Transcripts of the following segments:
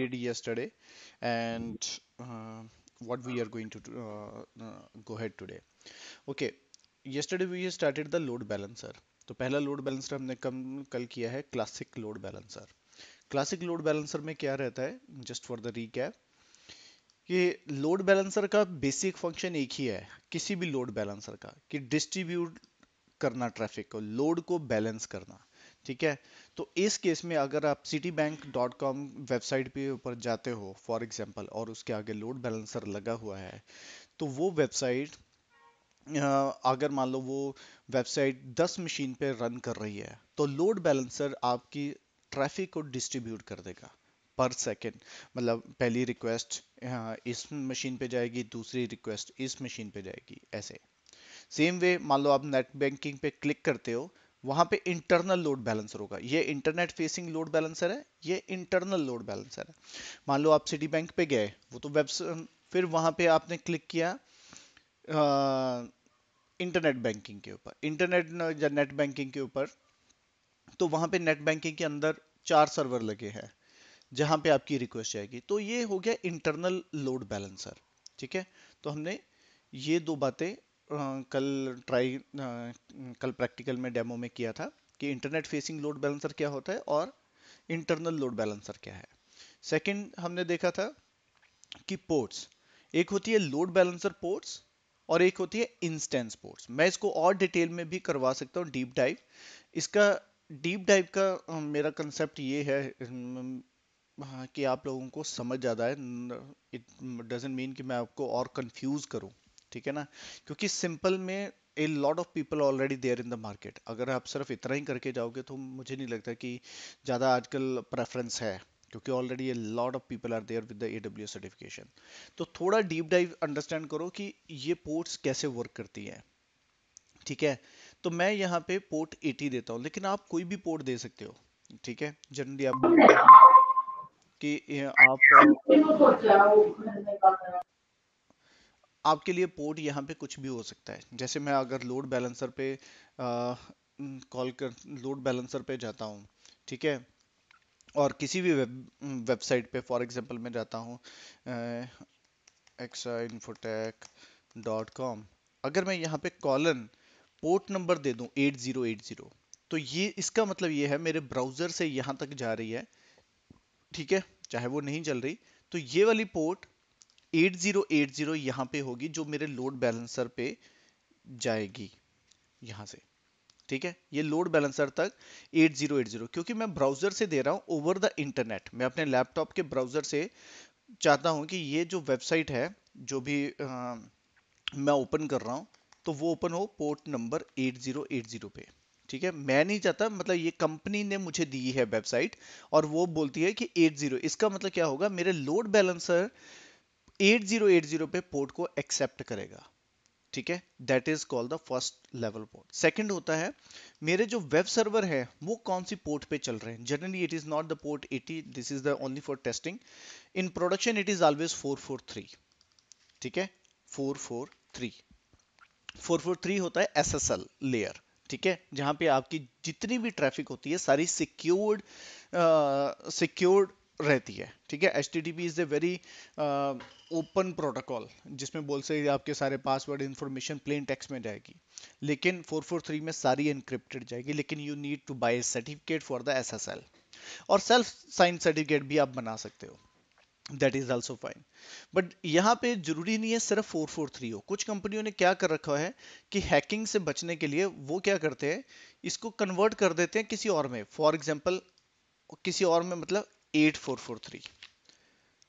did yesterday and uh, what we are going to uh, uh, go ahead today okay yesterday we started the load balancer तो पहला load balancer हमने कम कल किया है classic load balancer classic load balancer में क्या रहता है जस्ट फॉर द रिकैप कि लोड बैलेंसर का बेसिक फंक्शन एक ही है किसी भी लोड बैलेंसर का कि डिस्ट्रीब्यूट करना ट्रैफिक को लोड को बैलेंस करना ठीक है तो इस केस में अगर आप city bank dot com website पे ऊपर जाते हो फॉर एग्जांपल और उसके आगे लोड बैलेंसर लगा हुआ है तो वो वेबसाइट अगर मान लो वो वेबसाइट 10 मशीन पे रन कर रही है तो लोड बैलेंसर आपकी ट्रैफिक को डिस्ट्रीब्यूट कर देगा पर सेकेंड मतलब पहली रिक्वेस्ट इस मशीन पे जाएगी दूसरी रिक्वेस्ट इस मशीन पे जाएगी ऐसे सेम वे मान लो आप नेट बैंकिंग पे क्लिक करते हो वहां पे इंटरनल लोड बैलेंसर होगा ये इंटरनेट फेसिंग लोड बैलेंसर है ये इंटरनल लोड बैलेंसर है मान लो आप सिटी बैंक पे गए वो तो वेब फिर वहां पे आपने क्लिक किया इंटरनेट बैंकिंग के ऊपर इंटरनेट या नेट बैंकिंग के ऊपर तो वहां पे नेट बैंकिंग के अंदर चार सर्वर लगे हैं जहां पे आपकी रिक्वेस्ट जाएगी तो ये हो गया इंटरनल लोड बैलेंसर ठीक है तो हमने ये दो बातें कल ट्राई कल प्रैक्टिकल में डेमो में किया था कि इंटरनेट फेसिंग लोड बैलेंसर क्या होता है और इंटरनल लोड बैलेंसर क्या है सेकंड हमने देखा था कि पोर्ट्स एक होती है लोड बैलेंसर पोर्ट्स और एक होती है इंस्टेंस पोर्ट्स मैं इसको और डिटेल में भी करवा सकता हूँ डीप डाइव इसका डीप डाइव का मेरा कंसेप्ट ये है कि आप लोगों को समझ ज़्यादा है इट डजेंट मीन कि मैं आपको और कंफ्यूज करूँ ठीक है ना क्योंकि सिंपल में a lot of people already there in the market अगर आप सिर्फ इतना ही करके जाओगे तो मुझे नहीं लगता कि ज़्यादा आजकल प्रेफरेंस है क्योंकि already a lot of people are there with the A W certification तो थोड़ा डीप डाइव अंडरस्टैंड करो कि ये पोर्ट्स कैसे वर्क करती हैं ठीक है तो मैं यहाँ पे पोर्ट एटी देता हूँ लेकिन आप कोई भी पोर्ट दे सकते हो ठीक है जनरली आप कि आप आपके लिए पोर्ट यहाँ पे कुछ भी हो सकता है जैसे मैं अगर लोड बैलेंसर पे कॉल कर लोड बैलेंसर पे जाता हूँ ठीक है और किसी भी वेब वेबसाइट पे फॉर एग्जांपल मैं जाता हूँ एक्सा इन्फोटेक डॉट कॉम अगर मैं यहाँ पे कॉलन पोर्ट नंबर दे दूँ एट ज़ीरो एट ज़ीरो तो ये इसका मतलब ये है मेरे ब्राउज़र से यहाँ तक जा रही है ठीक है चाहे वो नहीं चल रही तो ये वाली पोर्ट 8080 यहां पे होगी जो मेरे लोड बैलेंसर पे जाएगी यहां से ठीक है ये लोड बैलेंसर तक 8080 क्योंकि मैं ब्राउजर से दे रहा हूं ओवर द इंटरनेट मैं अपने लैपटॉप के ब्राउजर से चाहता हूं कि ये जो वेबसाइट है जो भी आ, मैं ओपन कर रहा हूं तो वो ओपन हो पोर्ट नंबर 8080 पे ठीक है मैं नहीं चाहता मतलब ये कंपनी ने मुझे दी है वेबसाइट और वो बोलती है कि 80 इसका मतलब क्या होगा मेरे लोड बैलेंसर 8080 पे पोर्ट को एक्सेप्ट करेगा ठीक है that is called the first level port second होता है मेरे जो वेब सर्वर है वो कौन सी पोर्ट पे चल रहे हैं generally it is not the port 80 this is the only for testing in production it is always 443 ठीक है 443 443 होता है एसएसएल लेयर ठीक है जहां पे आपकी जितनी भी ट्रैफिक होती है सारी सिक्योर्ड सिक्योर्ड रहती है ठीक है H T T P is a very open protocol जिसमें बोल से आपके सारे पासवर्ड इन्फॉर्मेशन प्लेन टेक्स्ट में जाएगी लेकिन 443 में सारी इनक्रिप्टेड जाएगी लेकिन you need to buy certificate for the S S L और सेल्फ साइन सर्टिफिकेट भी आप बना सकते हो that is also fine but यहाँ पे जरूरी नहीं है सिर्फ 443 हो कुछ कंपनियों ने क्या कर रखा है कि हैकिंग से बचने के लिए वो क्या करते हैं इसको कन्वर्ट कर देते हैं किसी और में फॉर एग्जाम्पल किसी और में मतलब एट फोर फोर थ्री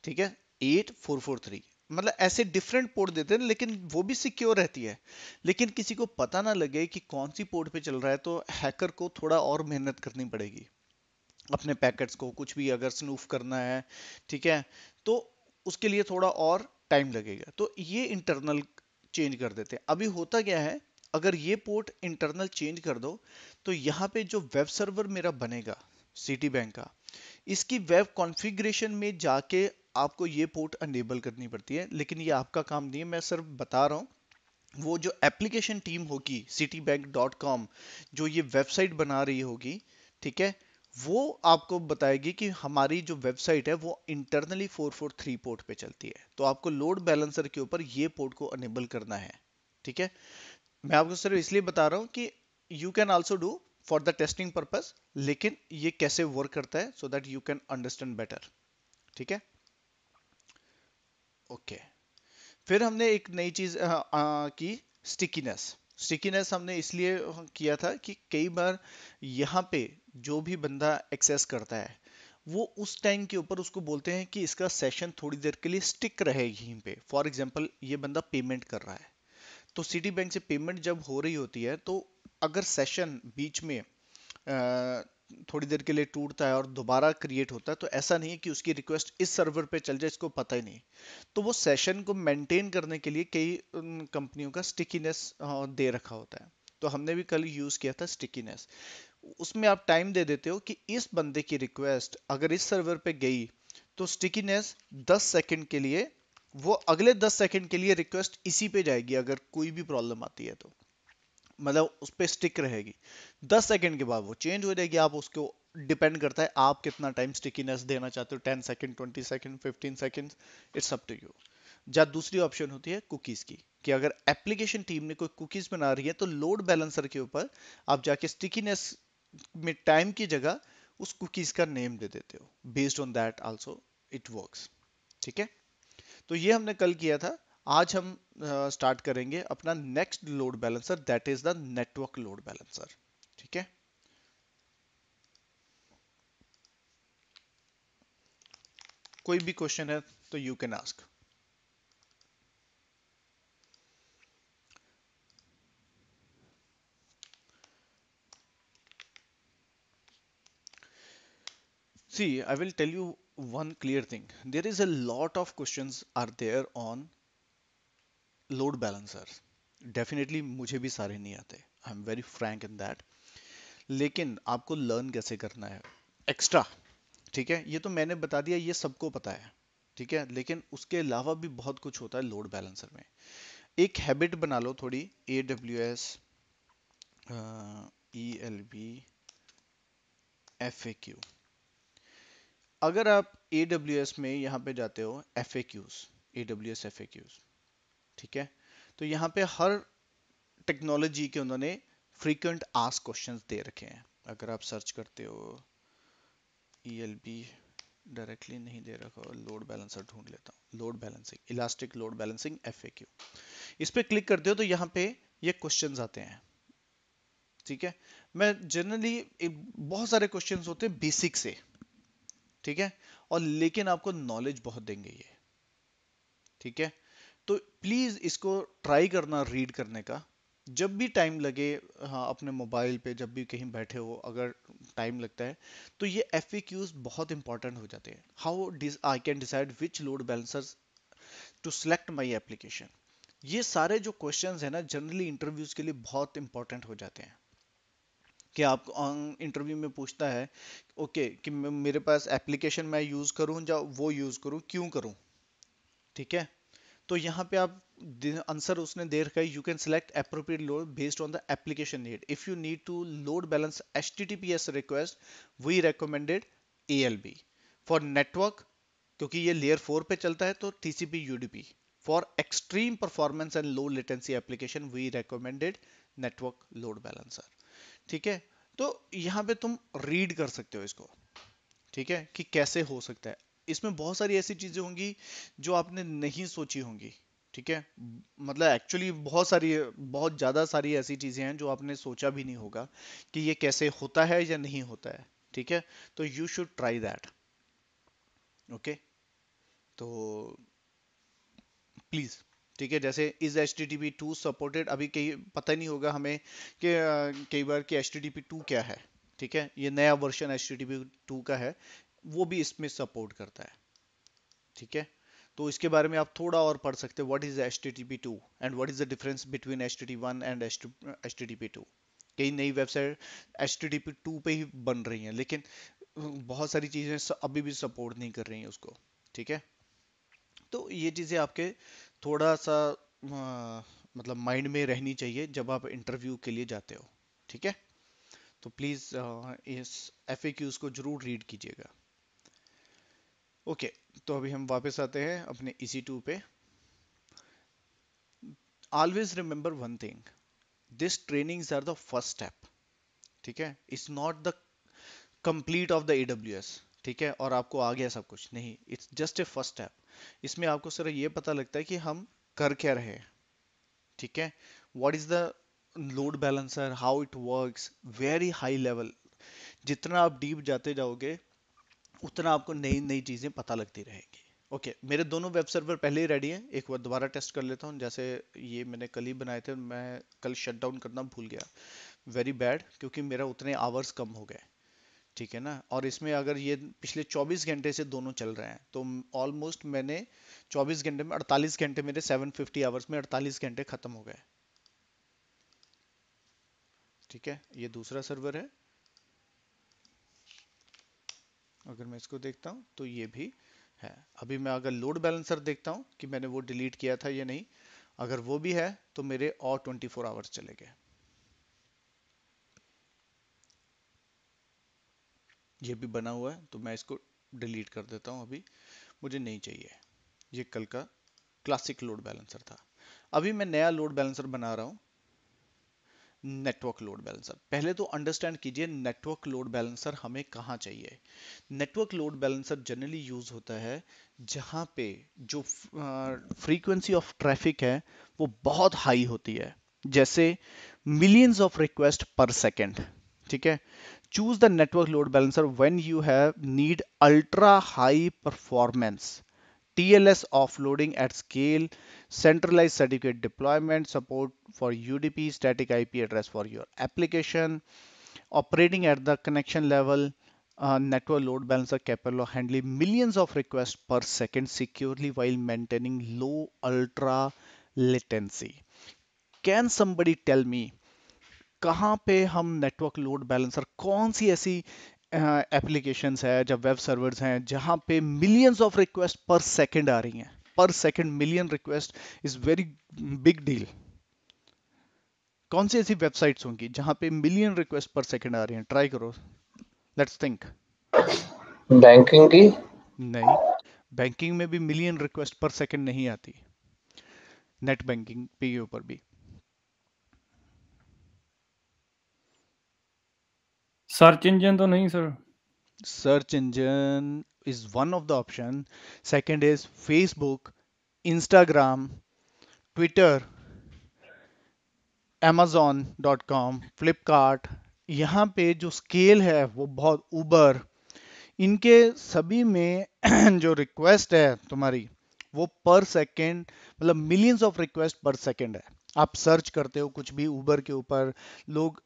ठीक है एट फोर फोर थ्री मतलब ऐसे डिफरेंट पोर्ट देते हैं लेकिन वो भी सिक्योर रहती है लेकिन किसी को पता ना लगे कि कौन सी पोर्ट पे चल रहा है तो हैकर को थोड़ा और मेहनत करनी पड़ेगी अपने पैकेट्स को कुछ भी अगर स्नूफ करना है ठीक है तो उसके लिए थोड़ा और टाइम लगेगा तो ये इंटरनल चेंज कर देते हैं अभी होता क्या है अगर ये पोर्ट इंटरनल चेंज कर दो तो यहाँ पे जो वेब सर्वर मेरा बनेगा सिटी बैंक का इसकी वेब कॉन्फ़िगरेशन में जाके आपको ये पोर्ट अनेबल करनी पड़ती है लेकिन ये आपका काम नहीं है मैं सिर्फ बता रहा हूँ वो जो एप्लीकेशन टीम होगी सिटी बैंक डॉट कॉम जो ये वेबसाइट बना रही होगी ठीक है वो आपको बताएगी कि हमारी जो वेबसाइट है वो इंटरनली 443 पोर्ट पे चलती है तो आपको लोड बैलेंसर के ऊपर ये पोर्ट को अनेबल करना है ठीक है मैं आपको सिर्फ इसलिए बता रहा हूँ कि you can also do for the testing purpose लेकिन ये कैसे वर्क करता है so that you can understand better ठीक है ओके फिर हमने एक नई चीज की स्टिकीनेस स्टिकीनेस हमने इसलिए किया था कि कई बार यहाँ पे जो भी बंदा एक्सेस करता है वो उस टाइम के ऊपर उसको बोलते हैं कि इसका सेशन थोड़ी देर के लिए स्टिक रहे यहीं पे फॉर एग्जाम्पल ये बंदा पेमेंट कर रहा है तो सिटी बैंक से पेमेंट जब हो रही होती है तो अगर सेशन बीच में थोड़ी देर के लिए टूटता है और दोबारा क्रिएट होता है तो ऐसा नहीं है कि उसकी रिक्वेस्ट इस सर्वर पे चल जाए इसको पता ही नहीं तो वो सेशन को मेंटेन करने के लिए कई कंपनियों का स्टिकीनेस दे रखा होता है तो हमने भी कल यूज किया था स्टिकीनेस उसमें आप टाइम दे देते हो कि इस बंदे की रिक्वेस्ट अगर इस सर्वर पे गई तो स्टिकीनेस 10 सेकंड के लिए वो अगले 10 सेकंड के लिए रिक्वेस्ट इसी पे जाएगी अगर कोई भी प्रॉब्लम आती है तो मतलब उस पर स्टिक रहेगी दस सेकेंड के बाद वो चेंज हो जाएगी आप उसको डिपेंड करता है आप कितना टाइम स्टिकीनेस देना चाहते हो ten second twenty second fifteen second it's up to you जब दूसरी ऑप्शन होती है कुकीज़ की कि अगर एप्लीकेशन टीम ने कोई कुकीज़ बना रही है तो लोड बैलेंसर के ऊपर आप जाके स्टिकीनेस में टाइम की जगह उस कुकीज़ का नेम दे देते हो based on that also it works ठीक है तो ये हमने कल किया था आज हम स्टार्ट करेंगे अपना next load balancer that is the network load balancer ठीक है कोई भी क्वेश्चन है तो you can ask see i will tell you one clear thing there is a lot of questions are there on load balancer definitely मुझे भी सारे नहीं आते I am very frank in that लेकिन आपको लर्न कैसे करना है एक्स्ट्रा ठीक है ये तो मैंने बता दिया ये सबको पता है ठीक है लेकिन उसके अलावा भी बहुत कुछ होता है लोड बैलेंसर में एक हैबिट बना लो थोड़ी A W S E L B F A Q अगर आप ए डब्ल्यू एस में यहाँ पे जाते हो F A Qs A W S F A Qs ठीक है तो यहाँ पे हर टेक्नोलॉजी के उन्होंने फ्रीक्वेंट आस क्वेश्चन दे रखे हैं अगर आप सर्च करते हो ई e डायरेक्टली नहीं दे रखा लोड बैलेंसर ढूंढ लेता हूँ load balancing elastic load balancing F इस पर क्लिक करते हो तो यहाँ पे ये क्वेश्चन आते हैं ठीक है मैं जनरली बहुत सारे क्वेश्चन होते हैं बेसिक से ठीक है और लेकिन आपको नॉलेज बहुत देंगे ये ठीक है तो प्लीज़ इसको ट्राई करना रीड करने का जब भी टाइम लगे हाँ अपने मोबाइल पे जब भी कहीं बैठे हो अगर टाइम लगता है तो ये एफ बहुत इंपॉर्टेंट हो जाते हैं how I can decide which load balancer to select my application ये सारे जो क्वेश्चन है ना जनरली इंटरव्यूज के लिए बहुत इंपॉर्टेंट हो जाते हैं कि आप इंटरव्यू अं, में पूछता है ओके okay, कि मेरे पास एप्लीकेशन मैं यूज़ करूँ या वो यूज़ करूँ क्यों करूँ ठीक है तो यहाँ पे आप आंसर उसने दे रखा है you can select appropriate load based on the application need if you need to load balance H T T P S request we recommended A L B for network क्योंकि ये लेयर फोर पे चलता है तो T C P U D P for extreme performance and low latency application we recommended network load balancer ठीक है तो यहाँ पे तुम रीड कर सकते हो इसको ठीक है कि कैसे हो सकता है इसमें बहुत सारी ऐसी चीज़ें होंगी जो आपने नहीं सोची होंगी ठीक है मतलब एक्चुअली बहुत सारी बहुत ज़्यादा सारी ऐसी चीज़ें हैं जो आपने सोचा भी नहीं होगा कि ये कैसे होता है या नहीं होता है ठीक है तो you should try that okay तो प्लीज़ ठीक है जैसे is H T T P two supported अभी कई पता नहीं होगा हमें कि कई बार कि H T T P two क्या है ठीक है ये नया version H T T P two का है वो भी इसमें सपोर्ट करता है ठीक है तो इसके बारे में आप थोड़ा और पढ़ सकते हैं what is H T T P two and what is the difference between H T T one and H T T P two कई नई website H T T P two पे ही बन रही हैं लेकिन हम्म, बहुत सारी चीज़ें अभी भी सपोर्ट नहीं कर रही हैं उसको ठीक है तो ये चीज़ें आपके थोड़ा सा आ, मतलब माइंड में रहनी चाहिए जब आप इंटरव्यू के लिए जाते हो ठीक है तो प्लीज़ इस एफ को ज़रूर रीड कीजिएगा ओके तो अभी हम वापस आते हैं अपने इसी टू पे always remember one thing this training are the first step ठीक है it's not the complete of the S ठीक है और आपको आ गया सब कुछ नहीं it's just a first step इसमें आपको सर ये पता लगता है कि हम कर क्या रहे ठीक है what is the load balancer how it works very high level जितना आप डीप जाते जाओगे उतना आपको नई नई चीज़ें पता लगती रहेंगी ओके okay, मेरे दोनों वेब सर्वर पहले ही रेडी हैं एक बार दोबारा टेस्ट कर लेता हूँ जैसे ये मैंने कल ही बनाए थे मैं कल शट डाउन करना भूल गया वेरी बैड क्योंकि मेरा उतने आवर्स कम हो गए ठीक है ना और इसमें अगर ये पिछले 24 घंटे से दोनों चल रहे हैं तो ऑलमोस्ट मैंने 24 घंटे में 48 घंटे मेरे 750 आवर्स में 48 घंटे खत्म हो गए ठीक है ये दूसरा सर्वर है अगर मैं इसको देखता हूँ तो ये भी है अभी मैं अगर लोड बैलेंसर देखता हूँ कि मैंने वो डिलीट किया था या नहीं अगर वो भी है तो मेरे और 24 फोर आवर्स चले गए ये भी बना हुआ है तो मैं इसको डिलीट कर देता हूँ अभी मुझे नहीं चाहिए ये कल का क्लासिक लोड बैलेंसर था अभी मैं नया लोड बैलेंसर बना रहा हूँ नेटवर्क लोड बैलेंसर पहले तो अंडरस्टैंड कीजिए नेटवर्क लोड बैलेंसर हमें कहाँ चाहिए network load balancer generally use होता है जहाँ पे जो फ्रीक्वेंसी ऑफ ट्रैफिक है वो बहुत हाई होती है जैसे millions of request per second ठीक है choose the network load balancer when you have need ultra high performance TLS offloading at scale, centralized certificate deployment, support for UDP static IP address for your application, operating at the connection level, uh, network load balancer capable of handling millions of requests per second securely while maintaining low ultra latency. Can somebody tell me कहाँ पे हम network load balancer कौन सी ऐसी applications है जब web servers हैं जहां पे millions of request per second आ रही हैं per second million request is very big deal कौन सी ऐसी वेबसाइट्स होंगी जहां पे मिलियन रिक्वेस्ट पर सेकंड आ रही हैं ट्राई करो लेट्स थिंक बैंकिंग की नहीं बैंकिंग में भी मिलियन रिक्वेस्ट पर सेकंड नहीं आती नेट बैंकिंग पे ऊपर भी सर्च इंजन तो नहीं sir search engine is one of the option second is Facebook Instagram Twitter Amazon dot com Flipkart यहाँ पे जो स्केल है वो बहुत ऊबर इनके सभी में जो रिक्वेस्ट है तुम्हारी वो पर सेकेंड मतलब millions of request per second है आप सर्च करते हो कुछ भी ऊबर के ऊपर लोग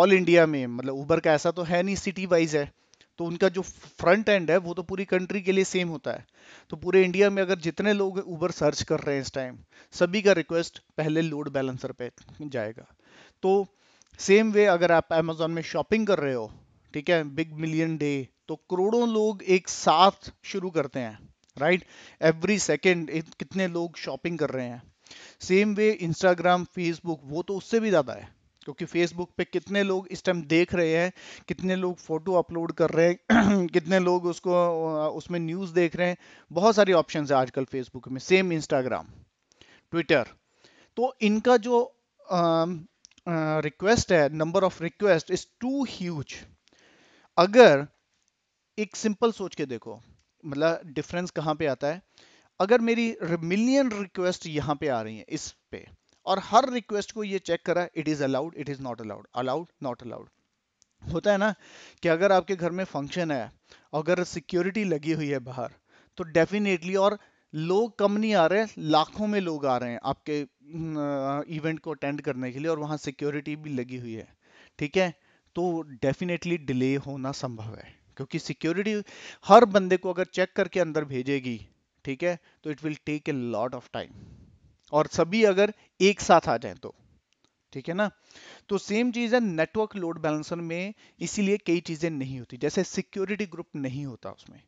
ऑल इंडिया में मतलब ऊबर का ऐसा तो है नहीं सिटी वाइज है तो उनका जो फ्रंट एंड है वो तो पूरी कंट्री के लिए सेम होता है तो पूरे इंडिया में अगर जितने लोग ऊबर सर्च कर रहे हैं इस टाइम सभी का रिक्वेस्ट पहले लोड बैलेंसर पे जाएगा तो सेम वे अगर आप अमेजोन में शॉपिंग कर रहे हो ठीक है बिग मिलियन डे तो करोड़ों लोग एक साथ शुरू करते हैं राइट एवरी सेकेंड कितने लोग शॉपिंग कर रहे हैं सेम वे इंस्टाग्राम फेसबुक वो तो उससे भी ज़्यादा है क्योंकि फेसबुक पे कितने लोग इस टाइम देख रहे हैं कितने लोग फोटो अपलोड कर रहे हैं कितने लोग उसको उसमें न्यूज़ देख रहे हैं बहुत सारे ऑप्शन है आजकल फेसबुक में सेम इंस्टाग्राम ट्विटर तो इनका जो रिक्वेस्ट है number of request is too huge अगर एक सिंपल सोच के देखो मतलब डिफरेंस कहाँ पे आता है अगर मेरी मिलियन रिक्वेस्ट यहाँ पे आ रही है इस पे और हर रिक्वेस्ट को ये चेक करा it is allowed it is not allowed allowed not allowed होता है ना कि अगर आपके घर में फंक्शन है अगर सिक्योरिटी लगी हुई है बाहर तो डेफिनेटली और लोग कम नहीं आ रहे लाखों में लोग आ रहे हैं आपके इवेंट को अटेंड करने के लिए और वहां सिक्योरिटी भी लगी हुई है ठीक है तो डेफिनेटली डिले होना संभव है क्योंकि सिक्योरिटी हर बंदे को अगर चेक करके अंदर भेजेगी ठीक है तो it will take a lot of time और सभी अगर एक साथ आ जाए तो ठीक है ना तो सेम चीज है नेटवर्क लोड बैलेंसर में इसीलिए कई चीजें नहीं होती जैसे सिक्योरिटी ग्रुप नहीं होता उसमें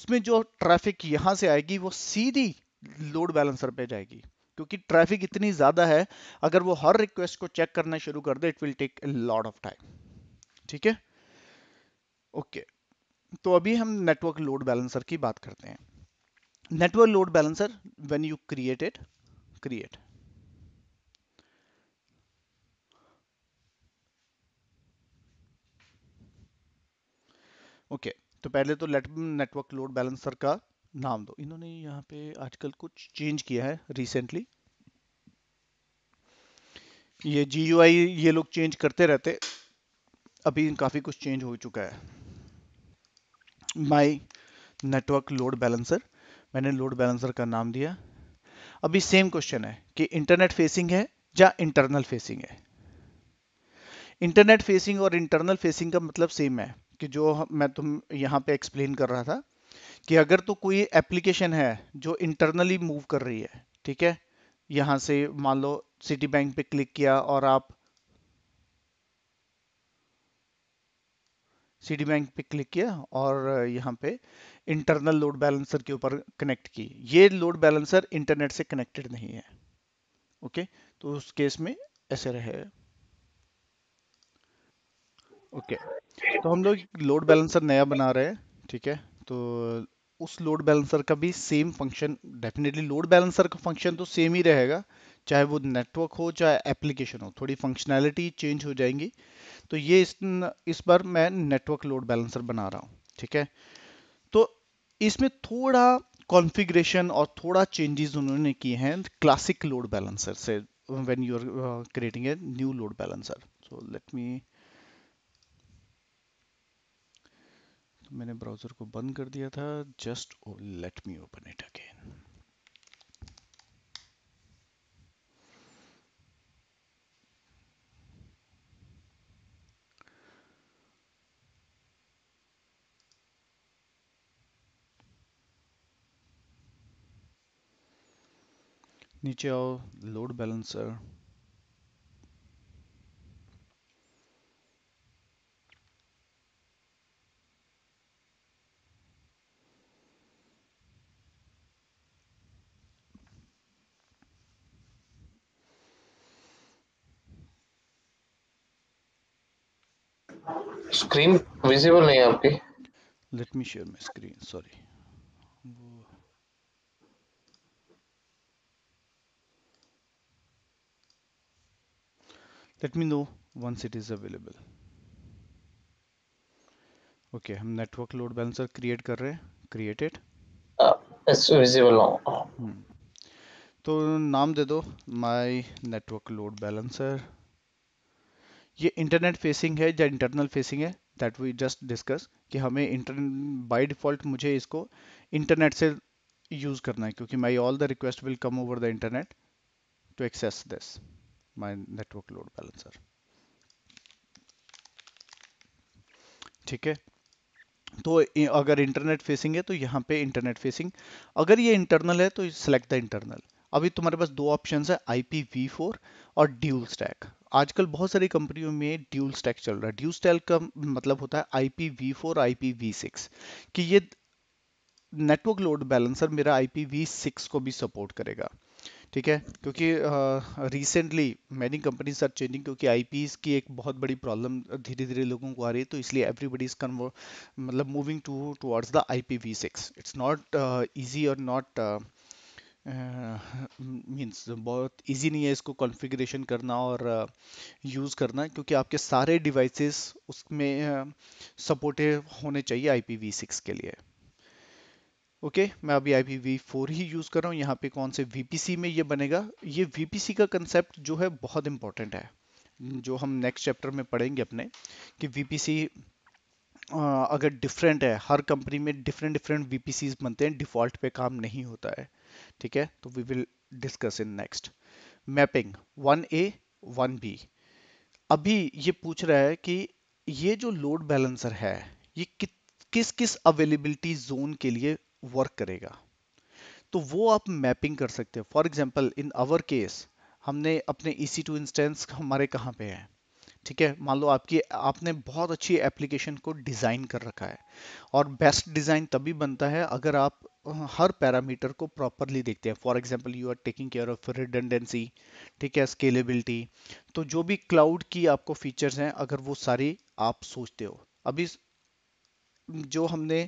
उसमें जो ट्रैफिक यहां से आएगी वो सीधी लोड बैलेंसर पे जाएगी क्योंकि ट्रैफिक इतनी ज्यादा है अगर वो हर रिक्वेस्ट को चेक करना शुरू कर दे it will take lot of time ठीक है ओके तो अभी हम नेटवर्क लोड बैलेंसर की बात करते हैं network load balancer when you create it create okay okay, तो पहले तो लेट नेटवर्क लोड बैलेंसर का नाम दो इन्होंने यहाँ पे आजकल कुछ चेंज किया है रिसेंटली ये जी ये लोग चेंज करते रहते अभी काफ़ी कुछ चेंज हो चुका है माई नेटवर्क लोड बैलेंसर मैंने लोड बैलेंसर का नाम दिया अभी सेम क्वेश्चन है कि इंटरनेट फेसिंग है या इंटरनल फेसिंग है इंटरनेट फेसिंग और इंटरनल फेसिंग का मतलब सेम है कि जो मैं तुम यहाँ पे एक्सप्लेन कर रहा था कि अगर तो कोई एप्लीकेशन है जो इंटरनली मूव कर रही है ठीक है यहां से मान लो सिटी बैंक पे क्लिक किया और आप सिटी बैंक पे क्लिक किया और यहाँ पे इंटरनल लोड बैलेंसर के ऊपर कनेक्ट की ये लोड बैलेंसर इंटरनेट से कनेक्टेड नहीं है ओके okay? तो उस केस में ऐसे रहे ओके okay. तो हम लोग लोड बैलेंसर नया बना रहे हैं ठीक है तो उस लोड बैलेंसर का भी same function definitely load balancer का फंक्शन तो सेम ही रहेगा चाहे वो नेटवर्क हो चाहे एप्लीकेशन हो थोड़ी फंक्शनैलिटी चेंज हो जाएंगी तो ये इस, इस बार मैं नेटवर्क लोड बैलेंसर बना रहा हूँ ठीक है इसमें थोड़ा कॉन्फ़िगरेशन और थोड़ा चेंजेस उन्होंने किए हैं क्लासिक लोड बैलेंसर से when you are creating a new load balancer so let me मैंने ब्राउज़र को बंद कर दिया था just let me open it again नीचे आओ लोड बैलेंसर स्क्रीन विजिबल नहीं है आपकी let me share my screen sorry let me know once it is available okay हम network load balancer create कर रहे हैं create it uh, it's visible now hmm. तो नाम दे दो my network load balancer ये इंटरनेट फेसिंग है या इंटरनल फेसिंग है दैट वी जस्ट डिस्कस कि हमें इंटरनेट बाय डिफॉल्ट मुझे इसको इंटरनेट से यूज़ करना है क्योंकि my all the request will come over the internet to access this my network load balancer ठीक है तो अगर इंटरनेट फेसिंग है तो यहाँ पे इंटरनेट फेसिंग अगर ये इंटरनल है तो सिलेक्ट द इंटरनल अभी तुम्हारे पास दो ऑप्शन है आई और ड्यूल स्टैक आजकल बहुत सारी कंपनियों में ड्यूल स्टैक चल रहा है ड्यूल स्टैक का मतलब होता है I P V four I P V six कि ये नेटवर्क लोड बैलेंसर मेरा IPv6 को भी सपोर्ट करेगा ठीक है क्योंकि recently many companies are changing क्योंकि आई की एक बहुत बड़ी प्रॉब्लम धीरे धीरे लोगों को आ रही है तो इसलिए एवरीबडी इज कन्वर्ट मतलब moving to towards the I P V six it's not easy और नॉट मीन्स बहुत इजी नहीं है इसको कॉन्फ़िगरेशन करना और यूज़ uh, करना क्योंकि आपके सारे डिवाइसेस उसमें सपोर्टेड uh, होने चाहिए आई पी वी सिक्स के लिए ओके okay, मैं अभी आई फोर ही यूज़ कर रहा हूँ यहाँ पे कौन से वीपीसी में ये बनेगा ये वीपीसी का कंसेप्ट जो है बहुत इंपॉर्टेंट है जो हम नेक्स्ट चैप्टर में पढ़ेंगे अपने कि वीपीसी अगर डिफरेंट है हर कंपनी में डिफरेंट डिफरेंट वीपीसीज बनते हैं डिफॉल्ट पे काम नहीं होता है ठीक है तो we will discuss in next mapping one A one B अभी ये पूछ रहा है कि ये जो लोड बैलेंसर है ये कि, किस किस अवेलेबिलिटी जोन के लिए वर्क करेगा तो वो आप मैपिंग कर सकते हो for example in our case हमने अपने ई सी टू इंस्टेंस हमारे कहाँ पे है ठीक है मान लो आपकी आपने बहुत अच्छी एप्लीकेशन को डिज़ाइन कर रखा है और बेस्ट डिज़ाइन तभी बनता है अगर आप हर पैरामीटर को प्रॉपरली देखते हैं for example you are taking care of redundancy ठीक है स्केलेबिलिटी तो जो भी क्लाउड की आपको फीचर्स हैं अगर वो सारी आप सोचते हो अभी जो हमने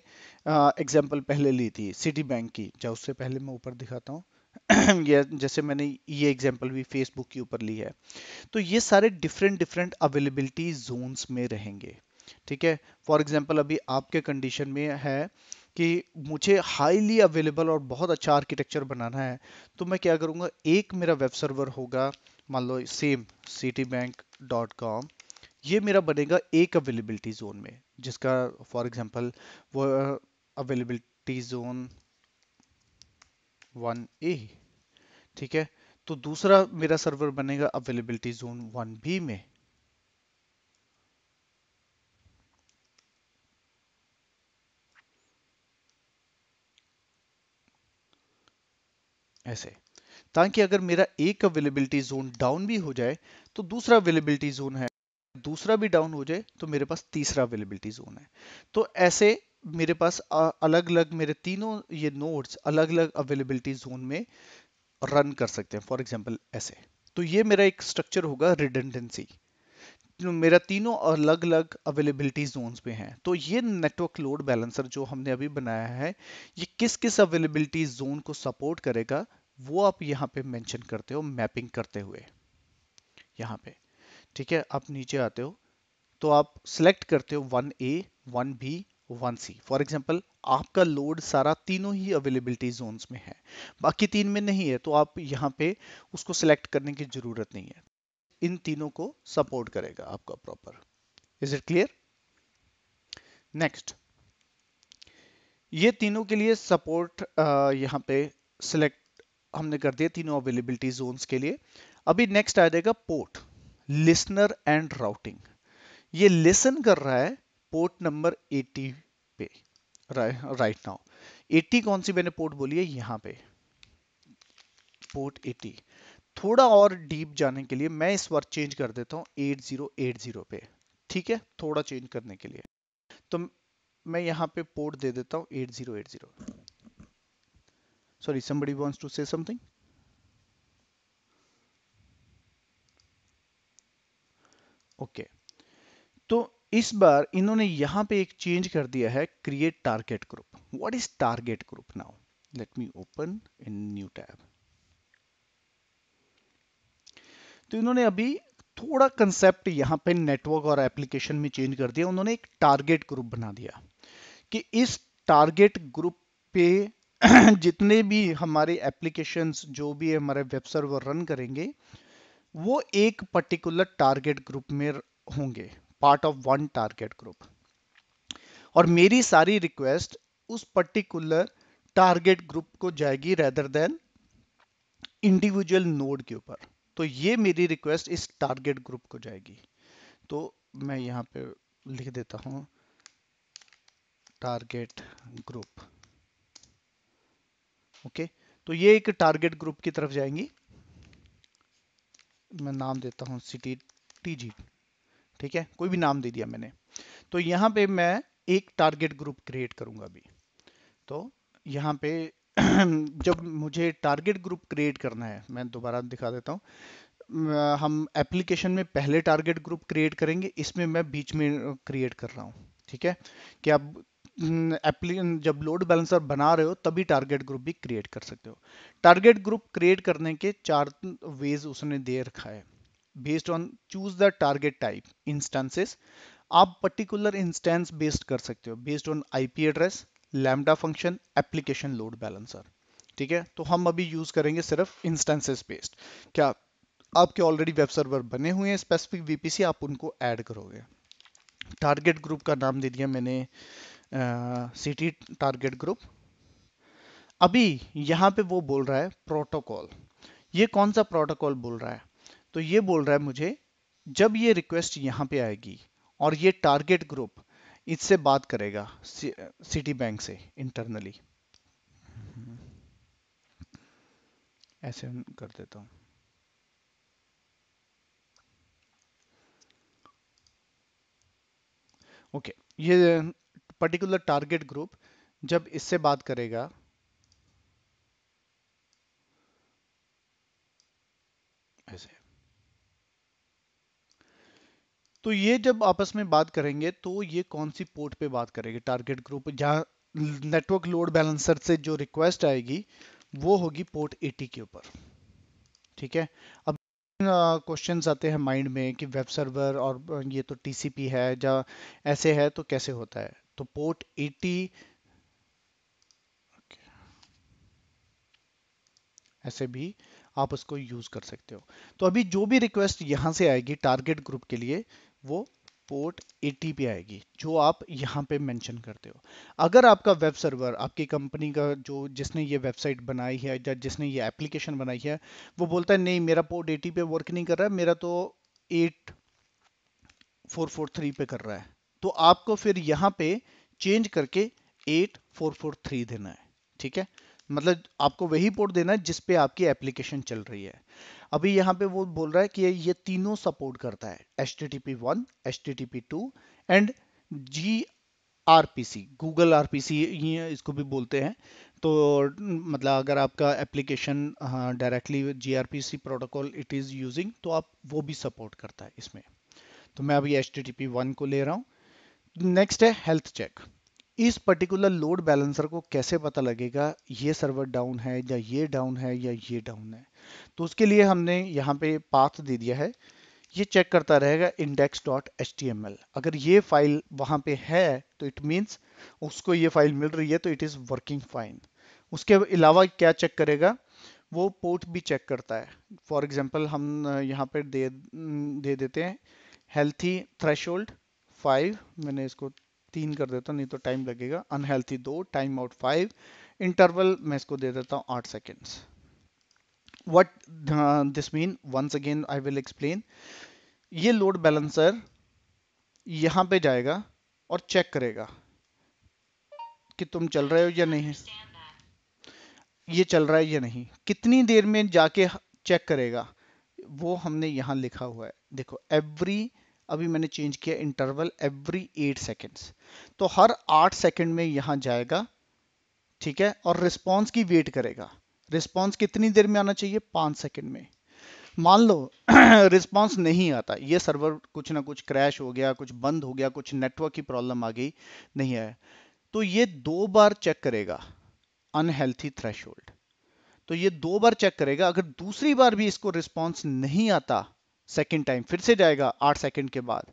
एग्जाम्पल पहले ली थी सिटी बैंक की जब उससे पहले मैं ऊपर दिखाता हूँ जैसे मैंने ये एग्जाम्पल भी फेसबुक के ऊपर ली है तो ये सारे डिफरेंट डिफरेंट अवेलेबिलिटी जोन्स में रहेंगे ठीक है फॉर एग्जाम्पल अभी आपके कंडीशन में है कि मुझे हाईली अवेलेबल और बहुत अच्छा आर्किटेक्चर बनाना है तो मैं क्या करूँगा एक मेरा वेब सर्वर होगा मान लो same city bank dot com ये मेरा बनेगा एक अवेलेबिलिटी जोन में जिसका फॉर एग्जांपल वो अवेलेबिलिटी जोन वन ए ठीक है तो दूसरा मेरा सर्वर बनेगा अवेलेबिलिटी जोन वन बी में ऐसे ताकि अगर मेरा एक अवेलेबिलिटी जोन डाउन भी हो जाए तो दूसरा अवेलेबिलिटी जोन है दूसरा भी डाउन हो जाए तो मेरे पास तीसरा अवेलेबिलिटी जोन है तो ऐसे मेरे पास अलग अलग मेरे तीनों ये नोड्स अलग अलग अवेलेबिलिटी जोन में रन कर सकते हैं फॉर एग्जाम्पल ऐसे तो ये मेरा एक स्ट्रक्चर होगा रिडेंडेंसी तो मेरा तीनों अलग अलग अवेलेबिलिटी जोन पे हैं तो ये नेटवर्क लोड बैलेंसर जो हमने अभी बनाया है ये किस किस अवेलेबिलिटी जोन को सपोर्ट करेगा वो आप यहाँ पे मेंशन करते हो मैपिंग करते हुए यहाँ पे ठीक है आप नीचे आते हो तो आप सिलेक्ट करते हो one A one B one C for example आपका लोड सारा तीनों ही अवेलेबिलिटी जोन में है बाकी तीन में नहीं है तो आप यहाँ पे उसको सिलेक्ट करने की जरूरत नहीं है इन तीनों को सपोर्ट करेगा आपका proper is it clear next ये तीनों के लिए सपोर्ट यहाँ पे सिलेक्ट हमने कर दिया तीनों अवेलेबिलिटी जोन के लिए अभी नेक्स्ट आ जाएगा पोर्ट लिसनर एंड राउटिंग ये लिसन कर रहा है पोर्ट नंबर 80 पे राइट नाउ 80 कौन सी मैंने पोर्ट बोली है यहां पे पोर्ट 80 थोड़ा और डीप जाने के लिए मैं इस बार चेंज कर देता हूं 8080 पे ठीक है थोड़ा चेंज करने के लिए तो मैं यहां पे पोर्ट दे देता हूं 8080 sorry somebody wants to say something okay तो इस बार इन्होंने यहां पे एक चेंज कर दिया है create target group what is target group now let me open in new tab तो इन्होंने अभी थोड़ा कंसेप्ट यहां पे नेटवर्क और एप्लीकेशन में चेंज कर दिया उन्होंने एक टारगेट ग्रुप बना दिया कि इस टारगेट ग्रुप पे जितने भी हमारे एप्लीकेशंस जो भी हमारे वेब सर्वर रन करेंगे वो एक पर्टिकुलर टारगेट ग्रुप में होंगे part of one target group और मेरी सारी रिक्वेस्ट उस पर्टिकुलर टारगेट ग्रुप को जाएगी रेदर देन इंडिविजुअल नोड के ऊपर तो ये मेरी रिक्वेस्ट इस टारगेट ग्रुप को जाएगी तो मैं यहाँ पे लिख देता हूँ टारगेट ग्रुप ओके तो ये एक टारगेट ग्रुप की तरफ जाएंगी मैं नाम देता हूँ सिटी टी ठीक है कोई भी नाम दे दिया मैंने तो यहाँ पे मैं एक टारगेट ग्रुप क्रिएट करूंगा अभी तो यहाँ पे जब मुझे टारगेट ग्रुप क्रिएट करना है मैं दोबारा दिखा देता हूँ हम एप्लीकेशन में पहले टारगेट ग्रुप क्रिएट करेंगे इसमें मैं बीच में क्रिएट कर रहा हूँ ठीक है कि अब जब लोड बैलेंसर बना रहे हो तभी टारगेट ग्रुप भी क्रिएट कर सकते हो टारगेट ग्रुप क्रिएट करने के चार वेज उसने दे रखा है based on choose the target type instances आप पर्टिकुलर इंस्टेंस बेस्ड कर सकते हो based on IP address lambda function application load balancer ठीक है तो हम अभी यूज करेंगे सिर्फ इंस्टेंसेस बेस्ड क्या आपके ऑलरेडी वेब सर्वर बने हुए हैं स्पेसिफिक वीपीसी आप उनको ऐड करोगे टारगेट ग्रुप का नाम दे दिया मैंने सिटी टारगेट ग्रुप अभी यहाँ पे वो बोल रहा है प्रोटोकॉल ये कौन सा प्रोटोकॉल बोल रहा है तो ये बोल रहा है मुझे जब ये रिक्वेस्ट यहाँ पे आएगी और ये टारगेट ग्रुप इससे बात करेगा सिटी बैंक से इंटरनली ऐसे कर देता हूँ ओके okay, ये पर्टिकुलर टारगेट ग्रुप जब इससे बात करेगा ऐसे तो ये जब आपस में बात करेंगे तो ये कौन सी पोर्ट पे बात करेंगे टारगेट ग्रुप जहां नेटवर्क लोड बैलेंसर से जो रिक्वेस्ट आएगी वो होगी पोर्ट 80 के ऊपर ठीक है अब क्वेश्चन आते हैं माइंड में कि वेब सर्वर और ये तो टीसीपी है या ऐसे है तो कैसे होता है तो पोर्ट 80 ऐसे भी आप उसको यूज कर सकते हो तो अभी जो भी रिक्वेस्ट यहां से आएगी टारगेट ग्रुप के लिए वो पोर्ट 80 पे आएगी जो आप यहाँ पे मेंशन करते हो अगर आपका वेब सर्वर आपकी कंपनी का जो जिसने ये वेबसाइट बनाई है या जिसने ये एप्लीकेशन बनाई है वो बोलता है नहीं मेरा पोर्ट 80 पे वर्क नहीं कर रहा है मेरा तो 8443 पे कर रहा है तो आपको फिर यहाँ पे चेंज करके एट फोर फोर थ्री देना है ठीक है मतलब आपको वही पोर्ट देना है जिस पे आपकी एप्लीकेशन चल रही है अभी यहाँ पे वो बोल रहा है कि ये तीनों सपोर्ट करता है H T T P one H T T P two and G R P C Google RPC इसको भी बोलते हैं तो मतलब अगर आपका application directly G R P C protocol it is using तो आप वो भी सपोर्ट करता है इसमें तो मैं अभी H T T P one को ले रहा हूँ नेक्स्ट है हेल्थ चेक इस पर्टिकुलर लोड बैलेंसर को कैसे पता लगेगा ये सर्वर डाउन है या ये डाउन है या ये डाउन है तो उसके लिए हमने यहाँ पे पाथ दे दिया है ये चेक करता रहेगा index dot H T M L अगर ये फाइल वहाँ पे है तो इट मीन्स उसको ये फाइल मिल रही है तो इट इज़ वर्किंग फाइन उसके अलावा क्या चेक करेगा वो पोर्ट भी चेक करता है फॉर एग्जाम्पल हम यहाँ पे दे दे देते हैं हेल्थी होल्ड फाइव मैंने इसको तीन कर देता हूँ नहीं तो टाइम लगेगा अनहेल्थी दो टाइम आउट फाइव इंटरवल मैं इसको दे देता हूँ आठ seconds what this mean once again I will explain ये लोड बैलेंसर यहाँ पे जाएगा और चेक करेगा कि तुम चल रहे हो या नहीं ये चल रहा है या नहीं कितनी देर में जाके चेक करेगा वो हमने यहाँ लिखा हुआ है देखो एवरी अभी मैंने चेंज किया इंटरवल एवरी एट सेकेंड्स तो हर आठ सेकेंड में यहां जाएगा ठीक है और रिस्पॉन्स की वेट करेगा रिस्पॉन्स कितनी देर में आना चाहिए पांच सेकेंड में मान लो रिस्पॉन्स नहीं आता ये सर्वर कुछ ना कुछ क्रैश हो गया कुछ बंद हो गया कुछ नेटवर्क की प्रॉब्लम आ गई नहीं आया तो ये दो बार चेक करेगा अनहेल्थी थ्रेश तो ये दो बार चेक करेगा अगर दूसरी बार भी इसको रिस्पॉन्स नहीं आता सेकेंड टाइम फिर से जाएगा आठ सेकेंड के बाद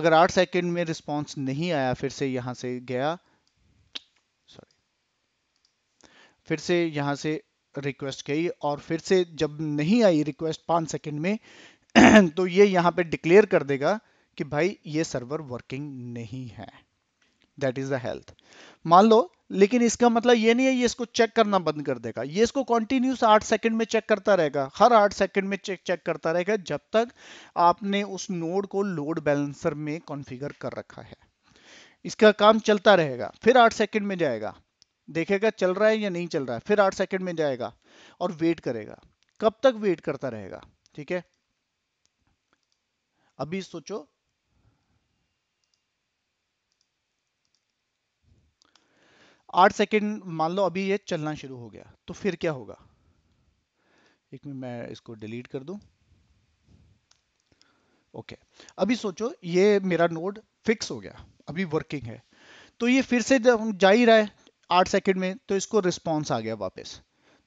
अगर आठ सेकेंड में रिस्पॉन्स नहीं आया फिर से यहां से गया सॉरी फिर से यहां से रिक्वेस्ट गई और फिर से जब नहीं आई रिक्वेस्ट पांच सेकेंड में तो ये यहां पे डिक्लेयर कर देगा कि भाई ये सर्वर वर्किंग नहीं है दैट इज द हेल्थ मान लो लेकिन इसका मतलब ये नहीं है ये इसको चेक करना बंद कर देगा ये इसको कॉन्टिन्यूस आठ सेकंड में चेक करता रहेगा हर आठ सेकंड में चेक चेक करता रहेगा जब तक आपने उस नोड को लोड बैलेंसर में कॉन्फ़िगर कर रखा है इसका काम चलता रहेगा फिर आठ सेकंड में जाएगा देखेगा चल रहा है या नहीं चल रहा है फिर आठ सेकंड में जाएगा और वेट करेगा कब तक वेट करता रहेगा ठीक है अभी सोचो आठ सेकेंड मान लो अभी ये चलना शुरू हो गया तो फिर क्या होगा एक मिनट मैं इसको डिलीट कर दू ओके okay. अभी सोचो ये मेरा नोड फिक्स हो गया अभी वर्किंग है तो ये फिर से जा ही रहा है आठ सेकेंड में तो इसको रिस्पॉन्स आ गया वापस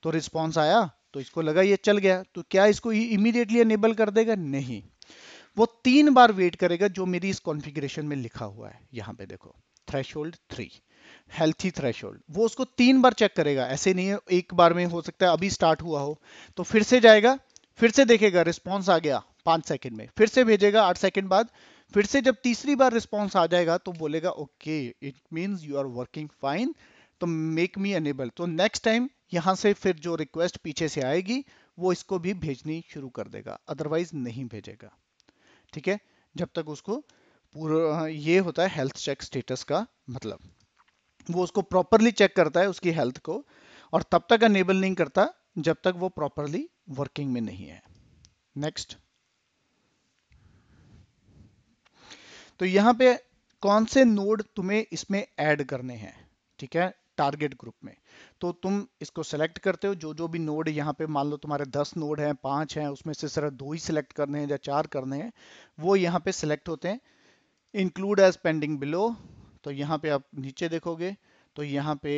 तो रिस्पॉन्स आया तो इसको लगा ये चल गया तो क्या इसको इमीडिएटली एनेबल कर देगा नहीं वो तीन बार वेट करेगा जो मेरी इस कॉन्फ़िगरेशन में लिखा हुआ है यहां पे देखो threshold three healthy threshold वो उसको तीन बार चेक करेगा ऐसे नहीं है एक बार में हो सकता है अभी स्टार्ट हुआ हो तो फिर से जाएगा फिर से देखेगा रिस्पॉन्स आ गया पांच सेकेंड में फिर से भेजेगा आठ सेकेंड बाद फिर से जब तीसरी बार रिस्पॉन्स आ जाएगा तो बोलेगा okay it means you are working fine तो मेक मी अनेबल तो नेक्स्ट टाइम यहां से फिर जो रिक्वेस्ट पीछे से आएगी वो इसको भी भेजनी शुरू कर देगा अदरवाइज नहीं भेजेगा ठीक है जब तक उसको पूरा ये होता है हेल्थ चेक स्टेटस का मतलब वो उसको प्रॉपरली चेक करता है उसकी हेल्थ को और तब तक अनेबल नहीं करता जब तक वो प्रॉपरली वर्किंग में नहीं है नेक्स्ट तो यहां पे कौन से नोड तुम्हें इसमें ऐड करने हैं ठीक है टारगेट ग्रुप में तो तुम इसको सेलेक्ट करते हो जो जो भी नोड यहाँ पे मान लो तुम्हारे दस नोड हैं पांच हैं उसमें से सिर्फ दो ही सिलेक्ट करने हैं या चार करने हैं वो यहाँ पे सिलेक्ट होते हैं इंक्लूड एज पेंडिंग बिलो तो यहाँ पे आप नीचे देखोगे तो यहाँ पे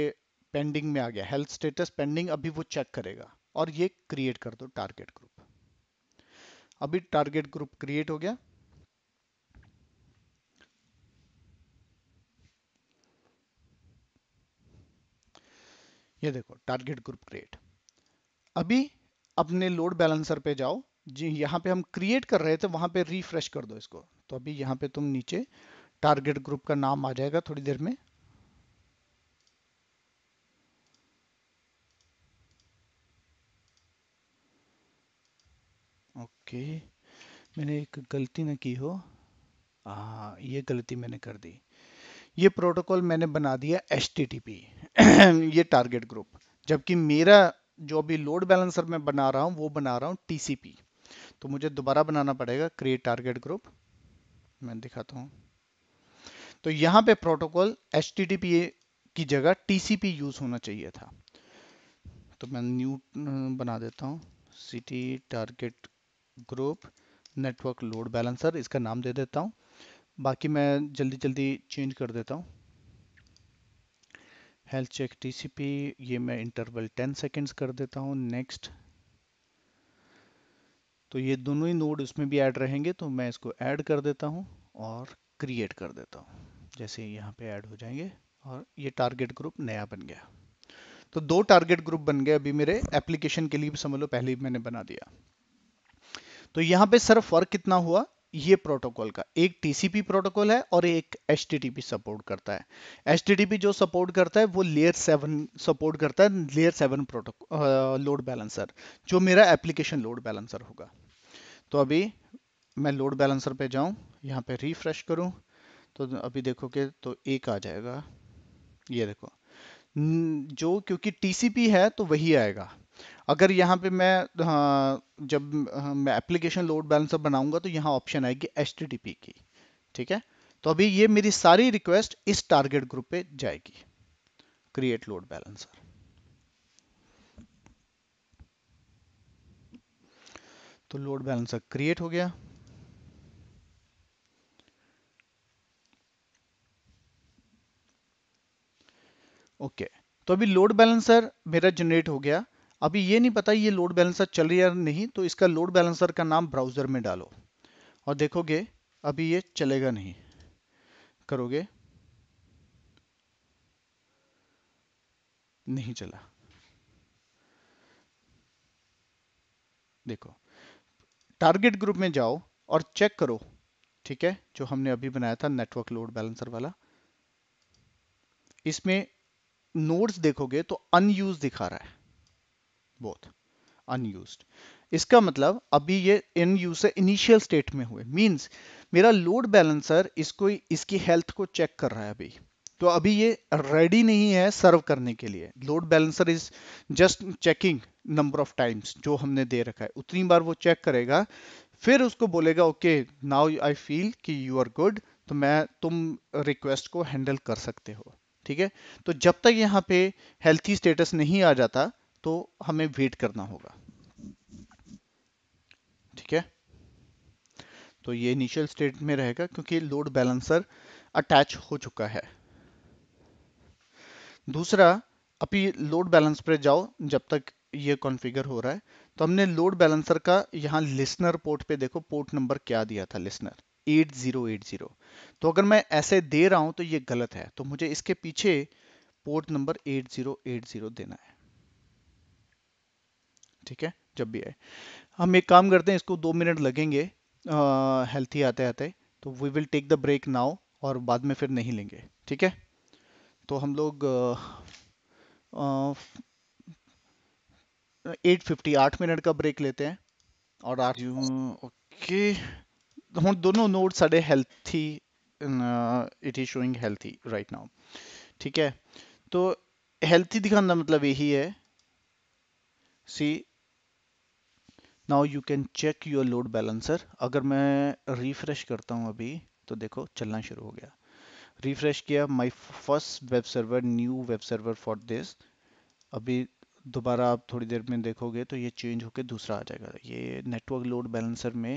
पेंडिंग में आ गया हेल्थ स्टेटस पेंडिंग अभी वो चेक करेगा और ये क्रिएट कर दो टारगेट ग्रुप अभी टारगेट ग्रुप क्रिएट हो गया ये देखो टारगेट ग्रुप क्रिएट अभी अपने लोड बैलेंसर पे जाओ जी यहाँ पे हम क्रिएट कर रहे थे वहां पे रिफ्रेश कर दो इसको तो अभी यहाँ पे तुम नीचे टारगेट ग्रुप का नाम आ जाएगा थोड़ी देर में ओके मैंने एक गलती ना की हो हाँ ये गलती मैंने कर दी ये प्रोटोकॉल मैंने बना दिया एच ये टारगेट ग्रुप जबकि मेरा जो अभी लोड बैलेंसर मैं बना रहा हूँ वो बना रहा हूँ टीसीपी तो मुझे दोबारा बनाना पड़ेगा क्रिएट टारगेट ग्रुप मैं दिखाता हूँ तो यहाँ पे प्रोटोकॉल एच की जगह टीसीपी यूज होना चाहिए था तो मैं न्यू बना देता हूँ city target group network load balancer इसका नाम दे देता हूँ बाकी मैं जल्दी जल्दी चेंज कर देता हूँ हेल्थ चेक टीसीपी ये मैं इंटरवल 10 सेकंड्स कर देता हूँ नेक्स्ट तो ये दोनों ही नोड इसमें भी ऐड रहेंगे तो मैं इसको ऐड कर देता हूँ और क्रिएट कर देता हूँ जैसे यहाँ पे ऐड हो जाएंगे और ये टारगेट ग्रुप नया बन गया तो दो टारगेट ग्रुप बन गए अभी मेरे एप्लीकेशन के लिए भी समझ लो पहले मैंने बना दिया तो यहाँ पे सर फर्क कितना हुआ ये प्रोटोकॉल का एक टीसीपी प्रोटोकॉल है और एक एच सपोर्ट करता है एच जो सपोर्ट करता है वो लेयर सेवन सपोर्ट करता है layer seven protocol load balancer जो मेरा एप्लीकेशन लोड बैलेंसर होगा तो अभी मैं लोड बैलेंसर पे जाऊं यहाँ पे रिफ्रेश करूं तो अभी देखोगे तो एक आ जाएगा ये देखो जो क्योंकि टीसीपी है तो वही आएगा अगर यहाँ पे मैं हाँ, जब हाँ, मैं एप्लीकेशन लोड बैलेंसर बनाऊंगा तो यहाँ ऑप्शन आएगी एच की ठीक है तो अभी ये मेरी सारी रिक्वेस्ट इस टारगेट ग्रुप पे जाएगी क्रिएट लोड बैलेंसर तो लोड बैलेंसर क्रिएट हो गया ओके तो अभी लोड बैलेंसर मेरा जनरेट हो गया अभी ये नहीं पता ये लोड बैलेंसर चल रही है नहीं तो इसका लोड बैलेंसर का नाम ब्राउज़र में डालो और देखोगे अभी ये चलेगा नहीं करोगे नहीं चला देखो टारगेट ग्रुप में जाओ और चेक करो ठीक है जो हमने अभी बनाया था नेटवर्क लोड बैलेंसर वाला इसमें नोड्स देखोगे तो अनयूज दिखा रहा है बोथ अनयूज इसका मतलब अभी ये इन यूज से इनिशियल स्टेट में हुए मींस मेरा लोड बैलेंसर इसको इसकी हेल्थ को चेक कर रहा है अभी तो अभी ये रेडी नहीं है सर्व करने के लिए load balancer is just checking number of times जो हमने दे रखा है उतनी बार वो चेक करेगा फिर उसको बोलेगा ओके नाउ आई फील कि यू आर गुड तो मैं तुम रिक्वेस्ट को हैंडल कर सकते हो ठीक है तो जब तक यहाँ पे हेल्थी स्टेटस नहीं आ जाता तो हमें वेट करना होगा ठीक है तो ये इनिशियल स्टेट में रहेगा क्योंकि लोड बैलेंसर अटैच हो चुका है दूसरा अभी लोड बैलेंस पर जाओ जब तक ये कॉन्फ़िगर हो रहा है तो हमने लोड बैलेंसर का यहाँ लिसनर पोर्ट पे देखो पोर्ट नंबर क्या दिया था लिसनर 8080 तो अगर मैं ऐसे दे रहा हूं तो ये गलत है तो मुझे इसके पीछे पोर्ट नंबर 8080 देना है ठीक है जब भी आए हम एक काम करते हैं इसको दो मिनट लगेंगे हेल्थी आते आते तो we will take the break now और बाद में फिर नहीं लेंगे ठीक है तो हम लोग एट फिफ्टी आठ मिनट का ब्रेक लेते हैं और आर यू ओके okay. ਹੁਣ ਦੋਨੋਂ ਨੋਡ ਸਾਡੇ healthy it is showing healthy right now ठीक है तो हेल्थी दिखाने का मतलब यही है see now you can check your load balancer अगर मैं रिफ्रेश करता हूं अभी तो देखो चलना शुरू हो गया रिफ्रेश किया my first web server new web server for this अभी दोबारा आप थोड़ी देर में देखोगे तो ये चेंज होकर दूसरा आ जाएगा ये नेटवर्क लोड बैलेंसर में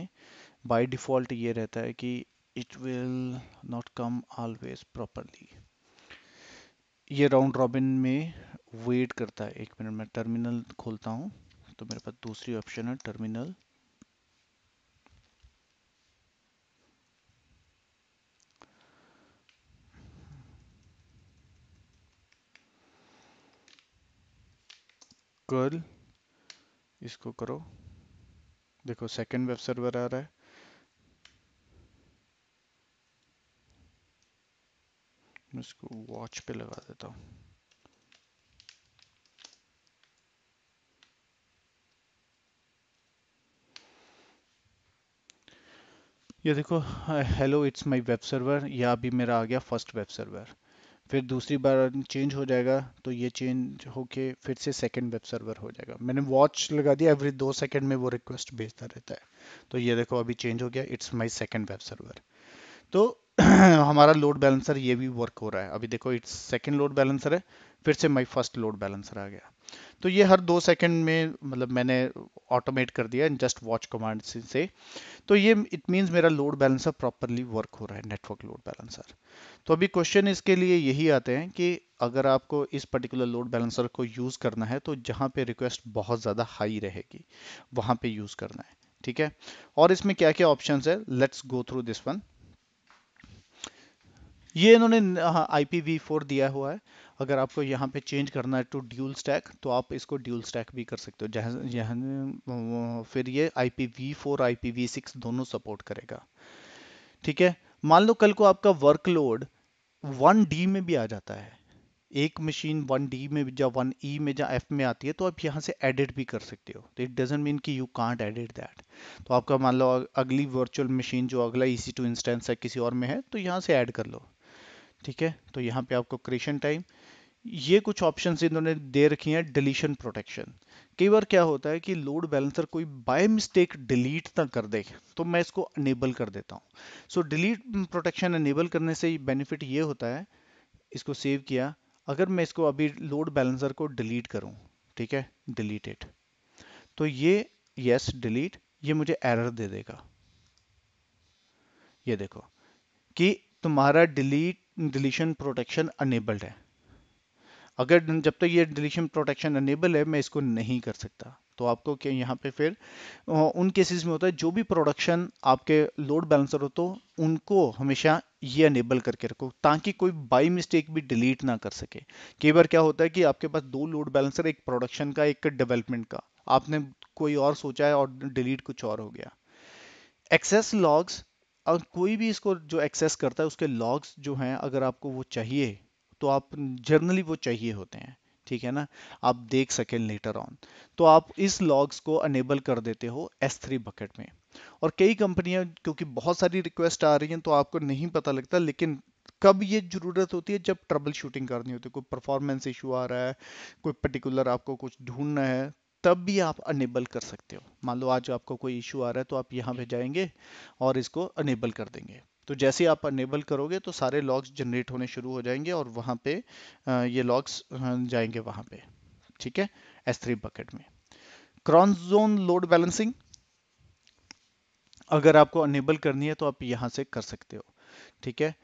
बाय डिफ़ॉल्ट ये रहता है कि it will not come always properly ये राउंड रॉबिन में वेट करता है एक मिनट में टर्मिनल खोलता हूँ तो मेरे पास दूसरी ऑप्शन है टर्मिनल कर्ल इसको करो देखो सेकंड वेब सर्वर आ रहा है मैं इसको वॉच पे लगा देता हूँ ये देखो hello it's my web server यह अभी मेरा आ गया फर्स्ट वेब सर्वर फिर दूसरी बार चेंज हो जाएगा तो ये चेंज होके फिर से सेकंड वेब सर्वर हो जाएगा मैंने वॉच लगा दिया एवरी दो सेकंड में वो रिक्वेस्ट भेजता रहता है तो ये देखो अभी चेंज हो गया it's my second web server तो हमारा लोड बैलेंसर ये भी वर्क हो रहा है अभी देखो इट्स सेकेंड लोड बैलेंसर है फिर से माई फर्स्ट लोड बैलेंसर आ गया तो ये हर दो सेकंड में मतलब मैंने ऑटोमेट कर दिया जस्ट वॉच कमांड से तो ये इट मींस मेरा लोड बैलेंसर प्रॉपरली वर्क हो रहा है नेटवर्क लोड बैलेंसर तो अभी क्वेश्चन इसके लिए यही आते हैं कि अगर आपको इस पर्टिकुलर लोड बैलेंसर को यूज़ करना है तो जहाँ पे रिक्वेस्ट बहुत ज़्यादा हाई रहेगी वहां पे यूज़ करना है ठीक है और इसमें क्या क्या ऑप्शन है let's go through this one ये इन्होंने वी हाँ, फोर दिया हुआ है अगर आपको यहाँ पे चेंज करना है टू ड्यूल स्टैक तो आप इसको ड्यूल स्टैक भी कर सकते हो जहाँ फिर ये I P V four I P V six दोनों सपोर्ट करेगा ठीक है मान लो कल को आपका वर्कलोड वन डी में भी आ जाता है एक मशीन वन डी में या वन ई e में या एफ में आती है तो आप यहाँ से एडिट भी कर सकते हो तो इट डजेंट मीन कि यू कांट एडिट दैट तो आपका मान लो अगली वर्चुअल मशीन जो अगला ई सी टू इंस्टेंस है किसी और में है तो यहाँ से ऐड कर लो ठीक है तो यहाँ पे आपको क्रिएशन टाइम ये कुछ ऑप्शंस इन्होंने दे रखी हैं डिलीशन प्रोटेक्शन कई बार क्या होता है कि लोड बैलेंसर कोई बाय मिस्टेक डिलीट ना कर दे तो मैं इसको अनेबल कर देता हूँ सो डिलीट प्रोटेक्शन अनेबल करने से बेनिफिट ये होता है इसको सेव किया अगर मैं इसको अभी लोड बैलेंसर को डिलीट करूँ ठीक है डिलीटेड तो ये यस डिलीट ये मुझे एरर दे देगा ये देखो कि तुम्हारा डिलीट डिलीशन प्रोटेक्शन अनेबल्ड है अगर जब तक तो ये डिलीशन प्रोटेक्शन अनेबल है मैं इसको नहीं कर सकता तो आपको क्या यहाँ पे फिर उन केसेस में होता है जो भी प्रोडक्शन आपके लोड बैलेंसर हो तो उनको हमेशा ये अनेबल करके रखो ताकि कोई बाई मिस्टेक भी डिलीट ना कर सके कई बार क्या होता है कि आपके पास दो लोड बैलेंसर एक प्रोडक्शन का एक डेवलपमेंट का आपने कोई और सोचा है और डिलीट कुछ और हो गया एक्सेस लॉग्स और कोई भी इसको जो एक्सेस करता है उसके लॉग्स जो हैं अगर आपको वो चाहिए तो आप जर्नली वो चाहिए होते हैं ठीक है ना आप देख सकें लेटर ऑन तो आप इस लॉग्स को अनेबल कर देते हो S3 बकेट में और कई कंपनियां क्योंकि बहुत सारी रिक्वेस्ट आ रही हैं तो आपको नहीं पता लगता लेकिन कब ये ज़रूरत होती है जब ट्रबल शूटिंग करनी होती है कोई परफॉर्मेंस इशू आ रहा है कोई पर्टिकुलर आपको कुछ ढूंढना है तब भी आप अनेबल कर सकते हो मान लो आज आपको कोई इशू आ रहा है तो आप यहाँ पे जाएंगे और इसको अनेबल कर देंगे तो जैसे आप अनेबल करोगे तो सारे लॉग्स जनरेट होने शुरू हो जाएंगे और वहाँ पे ये लॉग्स जाएंगे वहाँ पे ठीक है एस थ्री बकेट में क्रॉस जोन लोड बैलेंसिंग अगर आपको अनेबल करनी है तो आप यहाँ से कर सकते हो ठीक है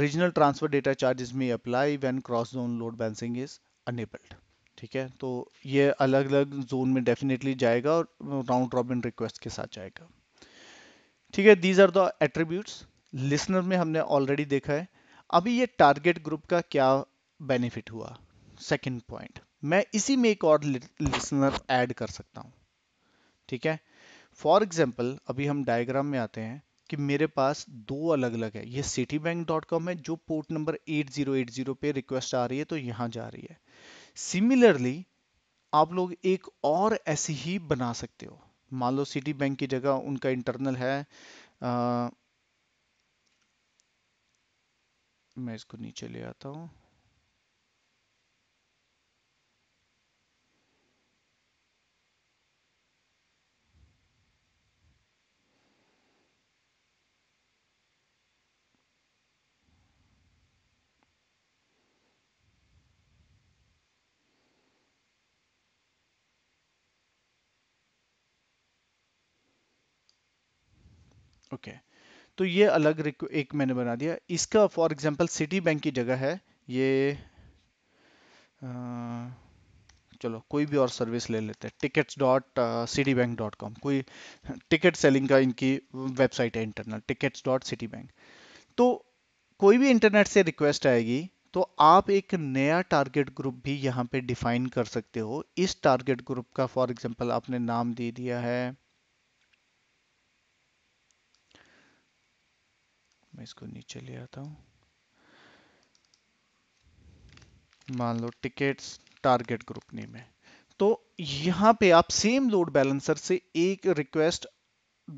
ओरिजिनल ट्रांसफर डेटा charge में apply when cross zone load balancing is enabled ठीक है तो ये अलग अलग जोन में डेफिनेटली जाएगा और राउंड रॉबिन रिक्वेस्ट के साथ जाएगा ठीक है these are the attributes listener में हमने ऑलरेडी देखा है अभी ये टारगेट ग्रुप का क्या बेनिफिट हुआ सेकंड पॉइंट मैं इसी में एक और लिसनर ऐड कर सकता हूँ ठीक है फॉर एग्जाम्पल अभी हम डायग्राम में आते हैं कि मेरे पास दो अलग अलग है ये सिटी बैंक डॉट कॉम है जो port number eight zero eight zero पे रिक्वेस्ट आ रही है तो यहाँ जा रही है सिमिलरली आप लोग एक और ऐसी ही बना सकते हो मान लो सिटी बैंक की जगह उनका इंटरनल है आ, मैं इसको नीचे ले आता हूं तो ये अलग एक मैंने बना दिया इसका फॉर एग्जांपल सिटी बैंक की जगह है ये आ, चलो कोई भी और सर्विस ले लेते हैं tickets dot city bank dot com कोई टिकट सेलिंग का इनकी वेबसाइट है internal tickets dot Citibank तो कोई भी इंटरनेट से रिक्वेस्ट आएगी तो आप एक नया टारगेट ग्रुप भी यहाँ पे डिफाइन कर सकते हो इस टारगेट ग्रुप का फॉर एग्जांपल आपने नाम दे दिया है मैं इसको नीचे ले आता हूँ मान लो टिकेट्स टारगेट ग्रुप नेम है तो यहाँ पे आप सेम लोड बैलेंसर से एक रिक्वेस्ट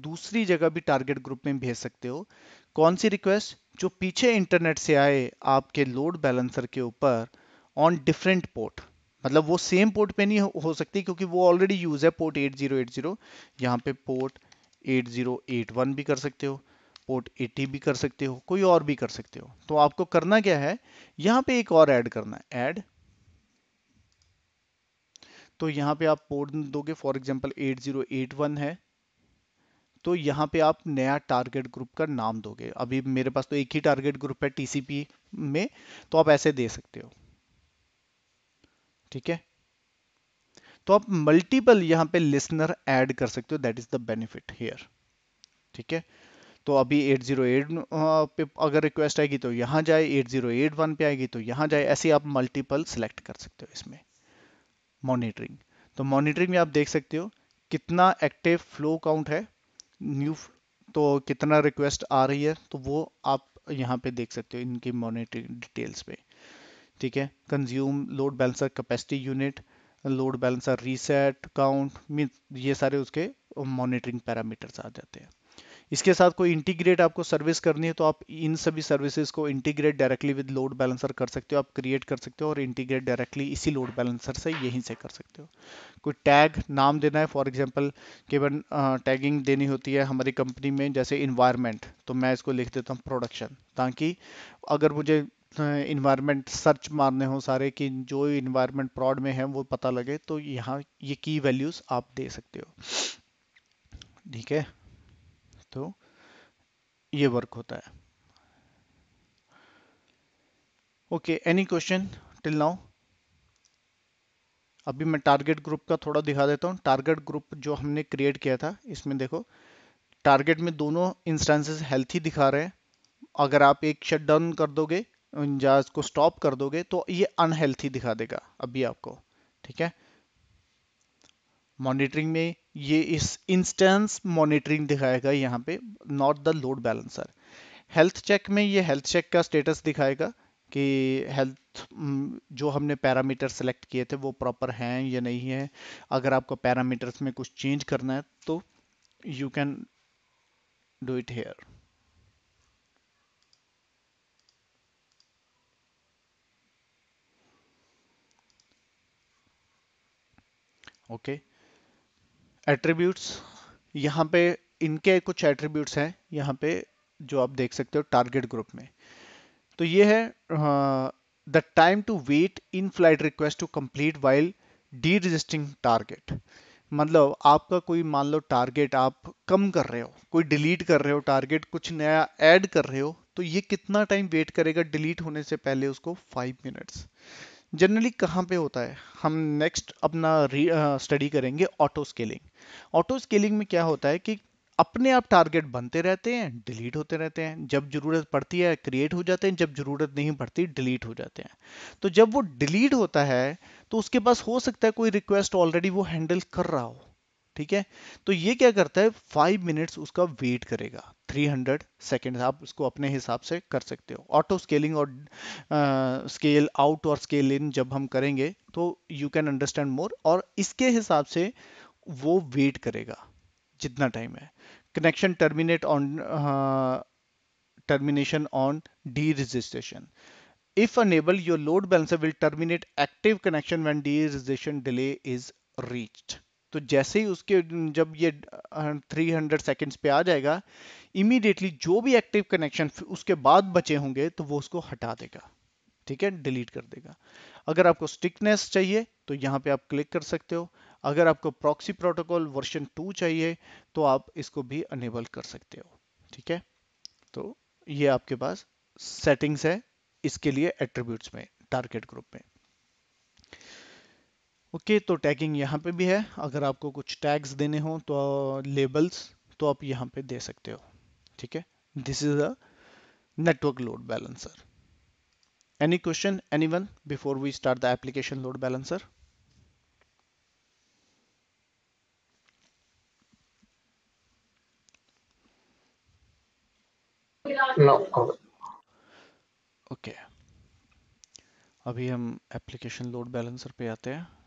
दूसरी जगह भी टारगेट ग्रुप में भेज सकते हो कौन सी रिक्वेस्ट जो पीछे इंटरनेट से आए आपके लोड बैलेंसर के ऊपर ऑन डिफरेंट पोर्ट मतलब वो सेम पोर्ट पे नहीं हो सकती क्योंकि वो ऑलरेडी यूज है पोर्ट 8080 यहाँ पे पोर्ट 8081 भी कर सकते हो एक्सपोर्ट एटी भी कर सकते हो कोई और भी कर सकते हो तो आपको करना क्या है यहां पे एक और ऐड करना है ऐड तो यहां पे आप पोर्ट दोगे फॉर एग्जांपल 8081 है तो यहां पे आप नया टारगेट ग्रुप का नाम दोगे अभी मेरे पास तो एक ही टारगेट ग्रुप है टीसीपी में तो आप ऐसे दे सकते हो ठीक है तो आप मल्टीपल यहां पे लिसनर ऐड कर सकते हो that is the benefit here ठीक है तो अभी 808 पे अगर रिक्वेस्ट आएगी तो यहाँ जाए 8081 पे आएगी तो यहाँ जाए ऐसे आप मल्टीपल सेलेक्ट कर सकते हो इसमें मॉनिटरिंग तो मॉनिटरिंग में आप देख सकते हो कितना एक्टिव फ्लो काउंट है न्यू तो कितना रिक्वेस्ट आ रही है तो वो आप यहाँ पे देख सकते हो इनकी मॉनिटरिंग डिटेल्स पे ठीक है consume load balancer capacity unit load balancer reset count mean ये सारे उसके मॉनिटरिंग पैरामीटर्स आ जाते हैं इसके साथ कोई इंटीग्रेट आपको सर्विस करनी है तो आप इन सभी सर्विसेज को integrate directly with load balancer कर सकते हो आप क्रिएट कर सकते हो और इंटीग्रेट डायरेक्टली इसी लोड बैलेंसर से यहीं से कर सकते हो कोई टैग नाम देना है फॉर एग्जाम्पल केवल टैगिंग देनी होती है हमारी कंपनी में जैसे इन्वायरमेंट तो मैं इसको लिख देता हूँ प्रोडक्शन ताकि अगर मुझे इन्वायरमेंट सर्च मारने हो सारे कि जो इन्वायरमेंट प्रॉड में है वो पता लगे तो यहाँ ये की वैल्यूज़ आप दे सकते हो ठीक है सकते हो ये वर्क होता है okay any question till now अभी मैं टारगेट ग्रुप का थोड़ा दिखा देता हूँ टारगेट ग्रुप जो हमने क्रिएट किया था इसमें देखो टारगेट में दोनों इंस्टेंसेस हेल्थी दिखा रहे हैं अगर आप एक शट डाउन कर दोगे या इसको स्टॉप कर दोगे तो ये अनहेल्थी दिखा देगा अभी आपको ठीक है मॉनिटरिंग में ये इस इंस्टेंस मॉनिटरिंग दिखाएगा यहाँ पे not the load balancer health check में ये हेल्थ चेक का स्टेटस दिखाएगा कि हेल्थ जो हमने पैरामीटर सेलेक्ट किए थे वो प्रॉपर हैं या नहीं है अगर आपको पैरामीटर्स में कुछ चेंज करना है तो you can do it here okay attributes यहाँ पे इनके कुछ एट्रीब्यूट्स हैं यहाँ पे जो आप देख सकते हो टारगेट ग्रुप में तो ये है the time to wait in flight request to complete while deregistering target मतलब आपका कोई मान लो टारगेट आप कम कर रहे हो कोई डिलीट कर रहे हो टारगेट कुछ नया ऐड कर रहे हो तो ये कितना टाइम वेट करेगा डिलीट होने से पहले उसको फाइव मिनट्स जनरली कहाँ पे होता है हम नेक्स्ट अपना स्टडी uh, करेंगे ऑटो स्केलिंग ऑटो स्केलिंग में क्या होता है कि अपने आप टारगेट बनते रहते हैं डिलीट होते रहते हैं जब ज़रूरत पड़ती है क्रिएट हो जाते हैं जब ज़रूरत नहीं पड़ती डिलीट हो जाते हैं तो जब वो डिलीट होता है तो उसके पास हो सकता है कोई रिक्वेस्ट ऑलरेडी वो हैंडल कर रहा हो ठीक है तो ये क्या करता है फाइव मिनट्स उसका वेट करेगा 300 हंड्रेड सेकेंड आप उसको अपने हिसाब से कर सकते हो ऑटो स्केलिंग और स्केल आउट और स्केल इन जब हम करेंगे तो यू कैन अंडरस्टैंड मोर और इसके हिसाब से वो वेट करेगा जितना टाइम है connection terminate on termination on deregistration enable your load balancer will terminate active connection when deregistration delay is reached तो जैसे ही उसके जब ये 300 हाँ, सेकंड्स पे आ जाएगा इमीडिएटली जो भी एक्टिव कनेक्शन उसके बाद बचे होंगे तो वो उसको हटा देगा ठीक है डिलीट कर देगा अगर आपको स्टिकनेस चाहिए तो यहाँ पे आप क्लिक कर सकते हो अगर आपको प्रॉक्सी प्रोटोकॉल वर्जन टू चाहिए तो आप इसको भी अनेबल कर सकते हो ठीक है तो ये आपके पास सेटिंग्स है इसके लिए एट्रीब्यूट्स में टारगेट ग्रुप में ओके okay, तो टैगिंग यहाँ पे भी है अगर आपको कुछ टैग्स देने हो तो लेबल्स तो आप यहाँ पे दे सकते हो ठीक है this is a load balancer any question anyone before we start the application load balancer no okay okay. अभी हम एप्लीकेशन लोड बैलेंसर पे आते हैं